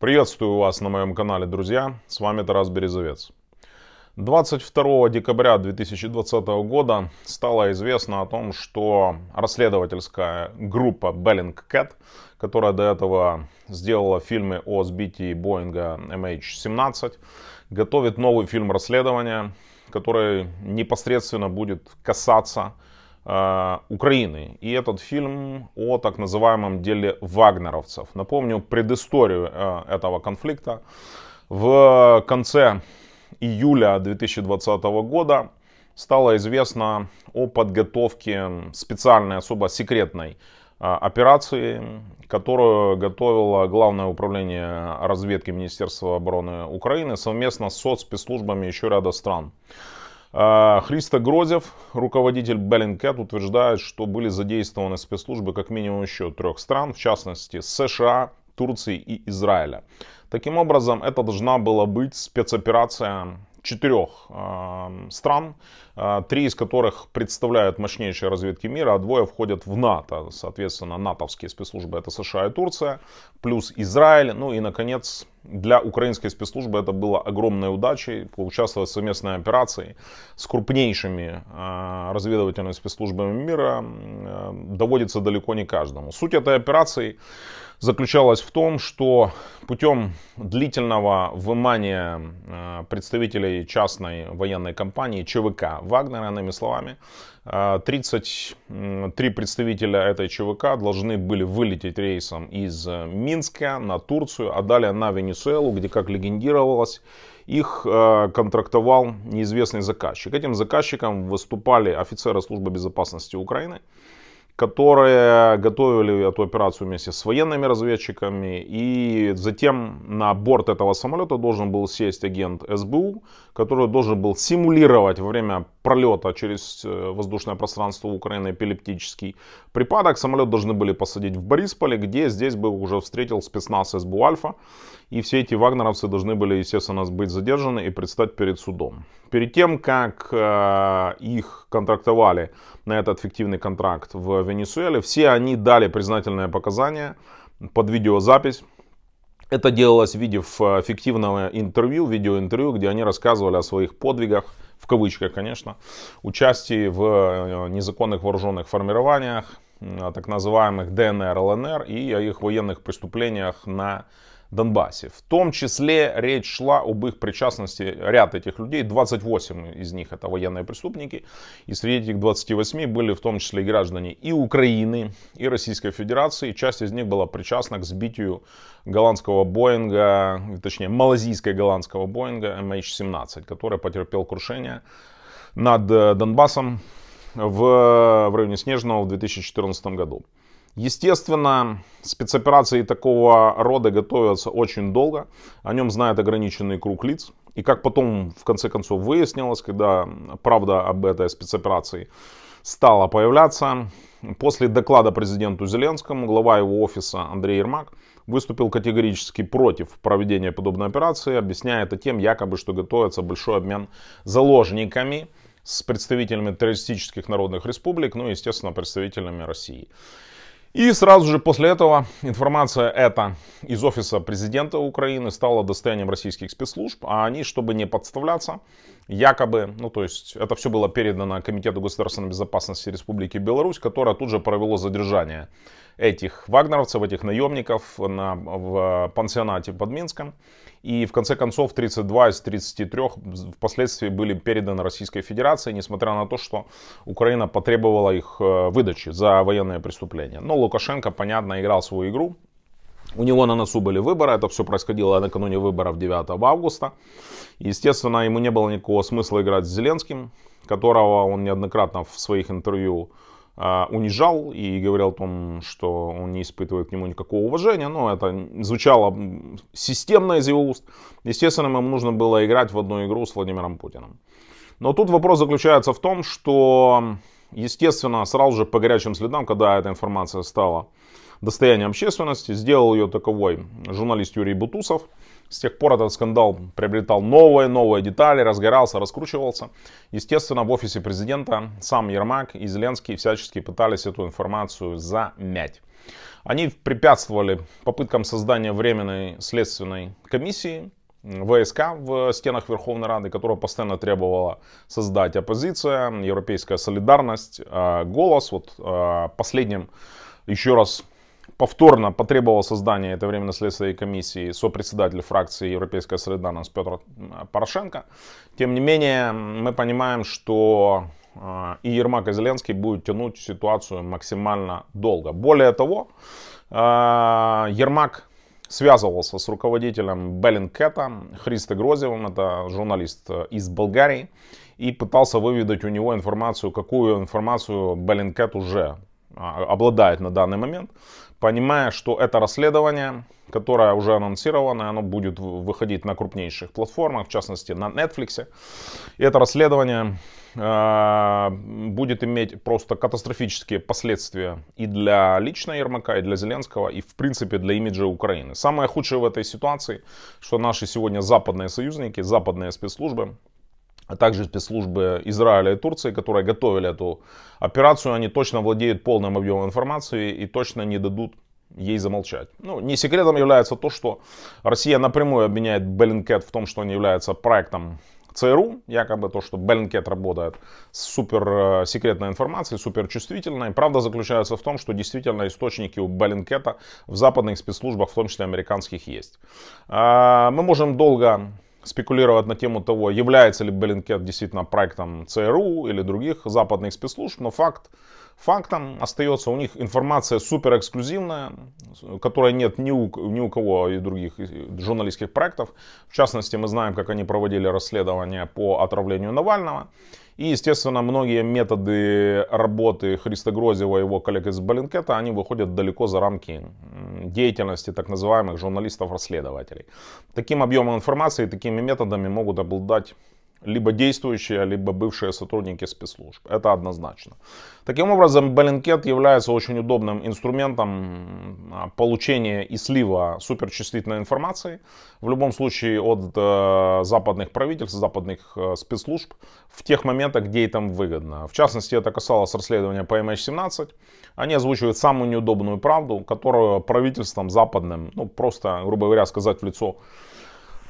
Приветствую вас на моем канале, друзья. С вами Тарас Березовец. 22 декабря 2020 года стало известно о том, что расследовательская группа Belling Cat, которая до этого сделала фильмы о сбитии Боинга MH17, эм готовит новый фильм расследования, который непосредственно будет касаться Э, Украины. И этот фильм о так называемом деле вагнеровцев. Напомню предысторию э, этого конфликта. В конце июля 2020 года стало известно о подготовке специальной, особо секретной э, операции, которую готовило Главное управление разведки Министерства обороны Украины совместно с соцспецслужбами еще ряда стран. А, Христо Грозев, руководитель Bellingcat, утверждает, что были задействованы спецслужбы как минимум еще трех стран, в частности США, Турции и Израиля. Таким образом, это должна была быть спецоперация четырех эм, стран, э, три из которых представляют мощнейшие разведки мира, а двое входят в НАТО. Соответственно, натовские спецслужбы это США и Турция, плюс Израиль. Ну и, наконец, для украинской спецслужбы это было огромной удачей поучаствовать в совместной операции с крупнейшими э, разведывательными спецслужбами мира. Э, доводится далеко не каждому. Суть этой операции заключалась в том, что путем длительного вымания э, представителей частной военной компании ЧВК Вагнера, иными словами, 33 э, представителя этой ЧВК должны были вылететь рейсом из Минска на Турцию, а далее на Венесуэлу, где, как легендировалось, их э, контрактовал неизвестный заказчик. Этим заказчиком выступали офицеры службы безопасности Украины, которые готовили эту операцию вместе с военными разведчиками. И затем на борт этого самолета должен был сесть агент СБУ, который должен был симулировать во время пролета через э, воздушное пространство Украины эпилептический припадок. Самолет должны были посадить в Борисполе, где здесь бы уже встретил спецназ СБУ «Альфа». И все эти вагнеровцы должны были, естественно, быть задержаны и предстать перед судом. Перед тем, как э, их контрактовали на этот фиктивный контракт в Венесуэле. Все они дали признательное показания под видеозапись. Это делалось в виде э, фиктивного интервью, видеоинтервью, где они рассказывали о своих подвигах, в кавычках, конечно, участии в э, незаконных вооруженных формированиях, так называемых ДНР, ЛНР и о их военных преступлениях на Донбассе. В том числе речь шла об их причастности ряд этих людей, 28 из них это военные преступники, и среди этих 28 были в том числе и граждане и Украины, и Российской Федерации, часть из них была причастна к сбитию голландского Боинга, точнее малазийской голландского Боинга MH17, эм который потерпел крушение над э, Донбассом в, в районе Снежного в 2014 году. Естественно, спецоперации такого рода готовятся очень долго, о нем знает ограниченный круг лиц. И как потом, в конце концов, выяснилось, когда правда об этой спецоперации стала появляться, после доклада президенту Зеленскому глава его офиса Андрей Ермак выступил категорически против проведения подобной операции, объясняя это тем, якобы, что готовится большой обмен заложниками – с представителями террористических народных республик, ну и, естественно, представителями России. И сразу же после этого информация эта из офиса президента Украины стала достоянием российских спецслужб, а они, чтобы не подставляться, якобы, ну то есть это все было передано Комитету государственной безопасности Республики Беларусь, которое тут же провело задержание этих вагнеровцев, этих наемников на, в пансионате под Минском. И в конце концов 32 из 33 впоследствии были переданы Российской Федерации, несмотря на то, что Украина потребовала их э, выдачи за военные преступления. Но Лукашенко, понятно, играл свою игру. У него на носу были выборы, это все происходило накануне выборов 9 августа. Естественно, ему не было никакого смысла играть с Зеленским, которого он неоднократно в своих интервью а, унижал и говорил о том, что он не испытывает к нему никакого уважения. Но это звучало системно из его уст. Естественно, ему нужно было играть в одну игру с Владимиром Путиным. Но тут вопрос заключается в том, что, естественно, сразу же по горячим следам, когда эта информация стала достоянием общественности, сделал ее таковой журналист Юрий Бутусов – с тех пор этот скандал приобретал новые, новые детали, разгорался, раскручивался. Естественно, в офисе президента сам Ермак и Зеленский всячески пытались эту информацию замять. Они препятствовали попыткам создания временной следственной комиссии, ВСК в стенах Верховной Рады, которая постоянно требовала создать оппозиция, европейская солидарность, а, голос. Вот а, последним еще раз повторно потребовал создания этой временной следственной комиссии сопредседатель фракции «Европейская среда» нас Петр Порошенко. Тем не менее, мы понимаем, что а, и Ермак, и Зеленский будут тянуть ситуацию максимально долго. Более того, а, Ермак связывался с руководителем Беллингкета Христо Грозевым, это журналист э, из Болгарии, и пытался выведать у него информацию, какую информацию Беллингкет уже а, обладает на данный момент понимая, что это расследование, которое уже анонсировано, оно будет выходить на крупнейших платформах, в частности на Netflix. И это расследование э, будет иметь просто катастрофические последствия и для лично Ермака, и для Зеленского, и в принципе для имиджа Украины. Самое худшее в этой ситуации, что наши сегодня западные союзники, западные спецслужбы а также спецслужбы Израиля и Турции, которые готовили эту операцию, они точно владеют полным объемом информации и точно не дадут ей замолчать. Ну, не секретом является то, что Россия напрямую обвиняет Беллинкет в том, что он является проектом ЦРУ, якобы то, что Беллинкет работает с суперсекретной э, информацией, суперчувствительной. Правда заключается в том, что действительно источники у Беллинкета в западных спецслужбах, в том числе американских, есть. А, мы можем долго спекулировать на тему того, является ли Bellingcat действительно проектом ЦРУ или других западных спецслужб, но факт фактом остается, у них информация супер эксклюзивная, которой нет ни у, ни у кого и других журналистских проектов. В частности, мы знаем, как они проводили расследование по отравлению Навального. И, естественно, многие методы работы Христа Грозева и его коллег из Баленкета, они выходят далеко за рамки деятельности так называемых журналистов-расследователей. Таким объемом информации и такими методами могут обладать либо действующие, либо бывшие сотрудники спецслужб. Это однозначно. Таким образом, Bellingcat является очень удобным инструментом получения и слива суперчувствительной информации, в любом случае от э, западных правительств, западных э, спецслужб, в тех моментах, где это им выгодно. В частности, это касалось расследования по MH17. Они озвучивают самую неудобную правду, которую правительствам западным, ну просто, грубо говоря, сказать в лицо,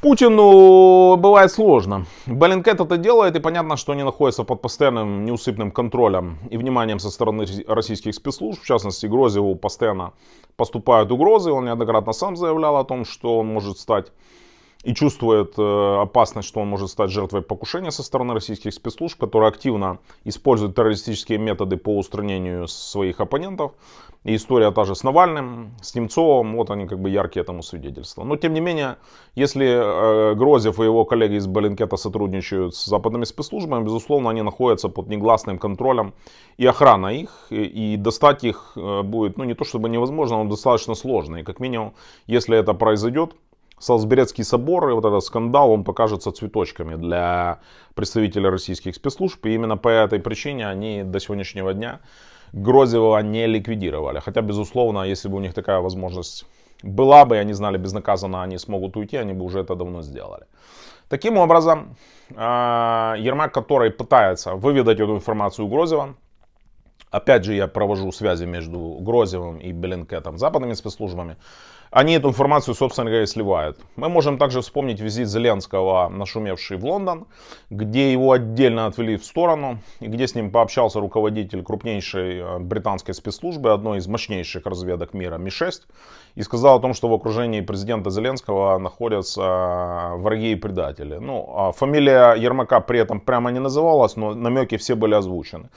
Путину бывает сложно. Беллингкет это делает, и понятно, что они находятся под постоянным неусыпным контролем и вниманием со стороны российских спецслужб. В частности, Грозеву постоянно поступают угрозы. Он неоднократно сам заявлял о том, что он может стать и чувствует э, опасность, что он может стать жертвой покушения со стороны российских спецслужб, которые активно используют террористические методы по устранению своих оппонентов. И история та же с Навальным, с Немцовым, вот они как бы яркие этому свидетельства. Но тем не менее, если э, Грозев и его коллеги из Баленкета сотрудничают с западными спецслужбами, безусловно, они находятся под негласным контролем и охрана их, и достать их э, будет, ну не то чтобы невозможно, но достаточно сложно. И как минимум, если это произойдет, Салсберецкий собор и вот этот скандал, он покажется цветочками для представителей российских спецслужб. И именно по этой причине они до сегодняшнего дня Грозева не ликвидировали. Хотя, безусловно, если бы у них такая возможность была бы, и они знали безнаказанно, они смогут уйти, они бы уже это давно сделали. Таким образом, а, Ермак, который пытается выведать эту информацию у Грозева, Опять же, я провожу связи между Грозевым и Беленкетом, западными спецслужбами. Они эту информацию, собственно говоря, сливают. Мы можем также вспомнить визит Зеленского, нашумевший в Лондон, где его отдельно отвели в сторону, и где с ним пообщался руководитель крупнейшей э, британской спецслужбы, одной из мощнейших разведок мира, Ми-6, и сказал о том, что в окружении президента Зеленского находятся э, враги и предатели. Ну, а фамилия Ермака при этом прямо не называлась, но намеки все были озвучены.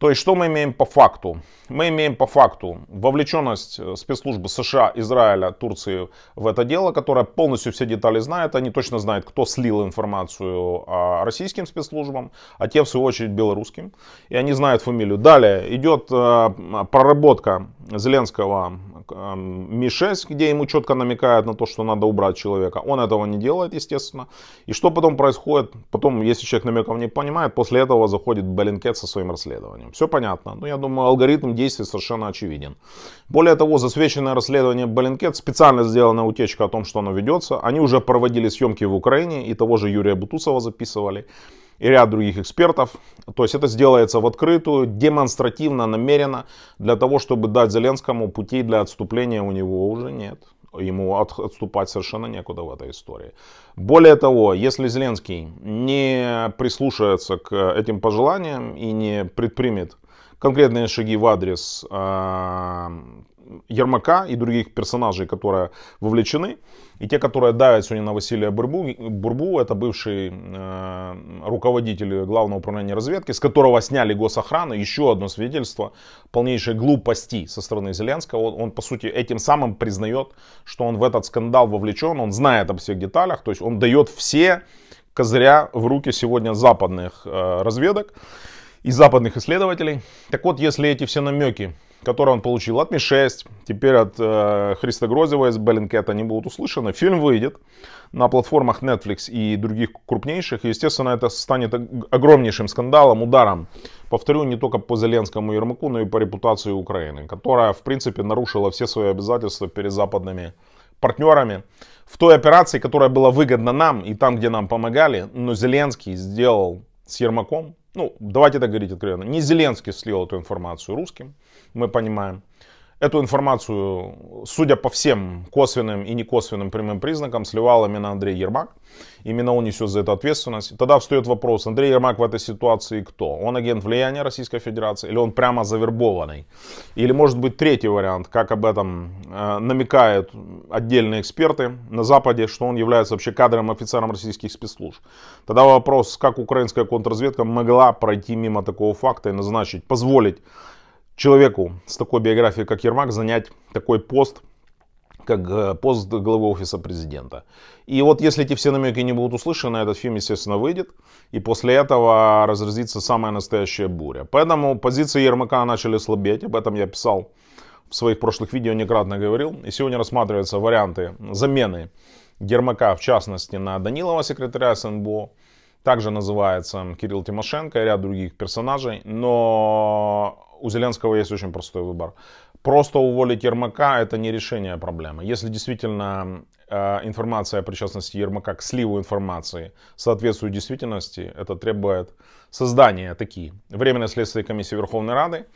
То есть, что мы имеем по факту? Мы имеем по факту вовлеченность э, спецслужбы США, Израиля, Турции в это дело, которая полностью все детали знает. Они точно знают, кто слил информацию российским спецслужбам, а те, в свою очередь, белорусским. И они знают фамилию. Далее идет э, проработка Зеленского э, Ми-6, где ему четко намекают на то, что надо убрать человека. Он этого не делает, естественно. И что потом происходит? Потом, если человек намеков не понимает, после этого заходит Беллинкет со своим расследованием. Все понятно. Но ну, я думаю, алгоритм действий совершенно очевиден. Более того, засвеченное расследование Баленкет, специально сделанная утечка о том, что оно ведется. Они уже проводили съемки в Украине и того же Юрия Бутусова записывали и ряд других экспертов. То есть это сделается в открытую, демонстративно, намеренно, для того, чтобы дать Зеленскому путей для отступления у него уже нет ему от, отступать совершенно некуда в этой истории. Более того, если Зеленский не прислушается к этим пожеланиям и не предпримет конкретные шаги в адрес э, Ермака и других персонажей, которые вовлечены. И те, которые давят сегодня на Василия Бурбу, Бурбу это бывший э, руководитель Главного управления разведки, с которого сняли госохрану. Еще одно свидетельство полнейшей глупости со стороны Зеленского. Он, он, по сути, этим самым признает, что он в этот скандал вовлечен, он знает обо всех деталях, то есть он дает все козыря в руки сегодня западных э, разведок и западных исследователей. Так вот, если эти все намеки которые он получил от Ми-6, теперь от э, Христа Грозева из Беллинкет, они будут услышаны. Фильм выйдет на платформах Netflix и других крупнейших. естественно, это станет огромнейшим скандалом, ударом. Повторю, не только по Зеленскому и Ермаку, но и по репутации Украины, которая, в принципе, нарушила все свои обязательства перед западными партнерами. В той операции, которая была выгодна нам и там, где нам помогали, но Зеленский сделал с Ермаком ну, давайте так говорить откровенно, не Зеленский слил эту информацию русским, мы понимаем. Эту информацию, судя по всем косвенным и некосвенным прямым признакам, сливал именно Андрей Ермак. Именно он несет за это ответственность. Тогда встает вопрос, Андрей Ермак в этой ситуации кто? Он агент влияния Российской Федерации или он прямо завербованный? Или может быть третий вариант, как об этом э, намекают отдельные эксперты на Западе, что он является вообще кадровым офицером российских спецслужб. Тогда вопрос, как украинская контрразведка могла пройти мимо такого факта и назначить, позволить человеку с такой биографией, как Ермак, занять такой пост, как э, пост главы офиса президента. И вот если эти все намеки не будут услышаны, этот фильм, естественно, выйдет. И после этого разразится самая настоящая буря. Поэтому позиции Ермака начали слабеть. Об этом я писал в своих прошлых видео, некратно говорил. И сегодня рассматриваются варианты замены Ермака, в частности, на Данилова, секретаря СНБО. Также называется Кирилл Тимошенко и ряд других персонажей. Но у Зеленского есть очень простой выбор. Просто уволить Ермака – это не решение проблемы. Если действительно э, информация о причастности Ермака к сливу информации соответствует действительности, это требует создания такие Временной следственной комиссии Верховной Рады,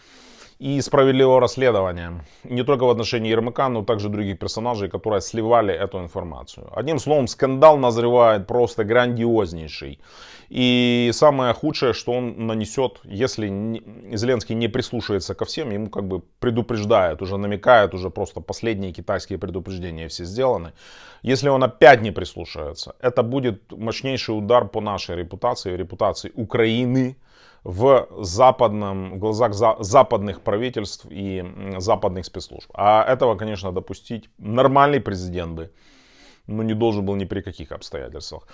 и справедливого расследования. Не только в отношении Ермака, но также других персонажей, которые сливали эту информацию. Одним словом, скандал назревает просто грандиознейший. И самое худшее, что он нанесет, если Зеленский не прислушается ко всем, ему как бы предупреждают, уже намекают, уже просто последние китайские предупреждения все сделаны. Если он опять не прислушается, это будет мощнейший удар по нашей репутации, репутации Украины, в западном, в глазах за, западных правительств и западных спецслужб. А этого, конечно, допустить нормальный президент бы, но ну, не должен был ни при каких обстоятельствах.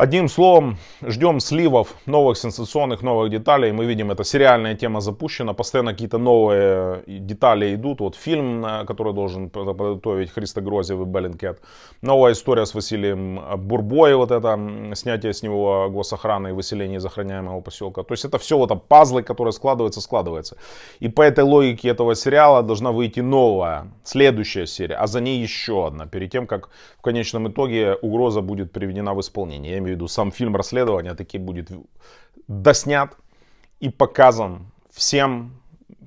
Одним словом, ждем сливов новых сенсационных, новых деталей. Мы видим, это сериальная тема запущена. Постоянно какие-то новые э, детали идут. Вот фильм, э, который должен подготовить Христа Грозев и Беллинкет. Новая история с Василием э, Бурбой. Вот это снятие с него госохраны и выселение из охраняемого поселка. То есть это все вот это пазлы, которые складываются, складываются. И по этой логике этого сериала должна выйти новая, следующая серия. А за ней еще одна. Перед тем, как в конечном итоге угроза будет приведена в исполнение. Я имею в виду сам фильм расследования, таки будет доснят и показан всем,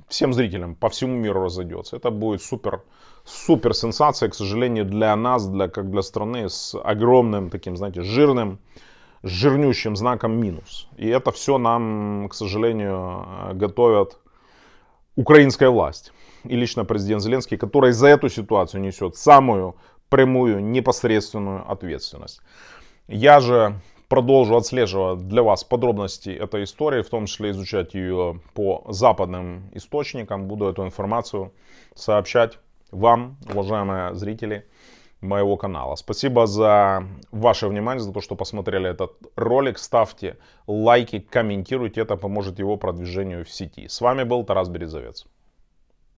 всем зрителям, по всему миру разойдется. Это будет супер, супер сенсация, к сожалению, для нас, для, как для страны, с огромным таким, знаете, жирным, жирнющим знаком минус. И это все нам, к сожалению, готовят украинская власть и лично президент Зеленский, который за эту ситуацию несет самую прямую непосредственную ответственность. Я же продолжу отслеживать для вас подробности этой истории, в том числе изучать ее по западным источникам. Буду эту информацию сообщать вам, уважаемые зрители моего канала. Спасибо за ваше внимание, за то, что посмотрели этот ролик. Ставьте лайки, комментируйте, это поможет его продвижению в сети. С вами был Тарас Березовец.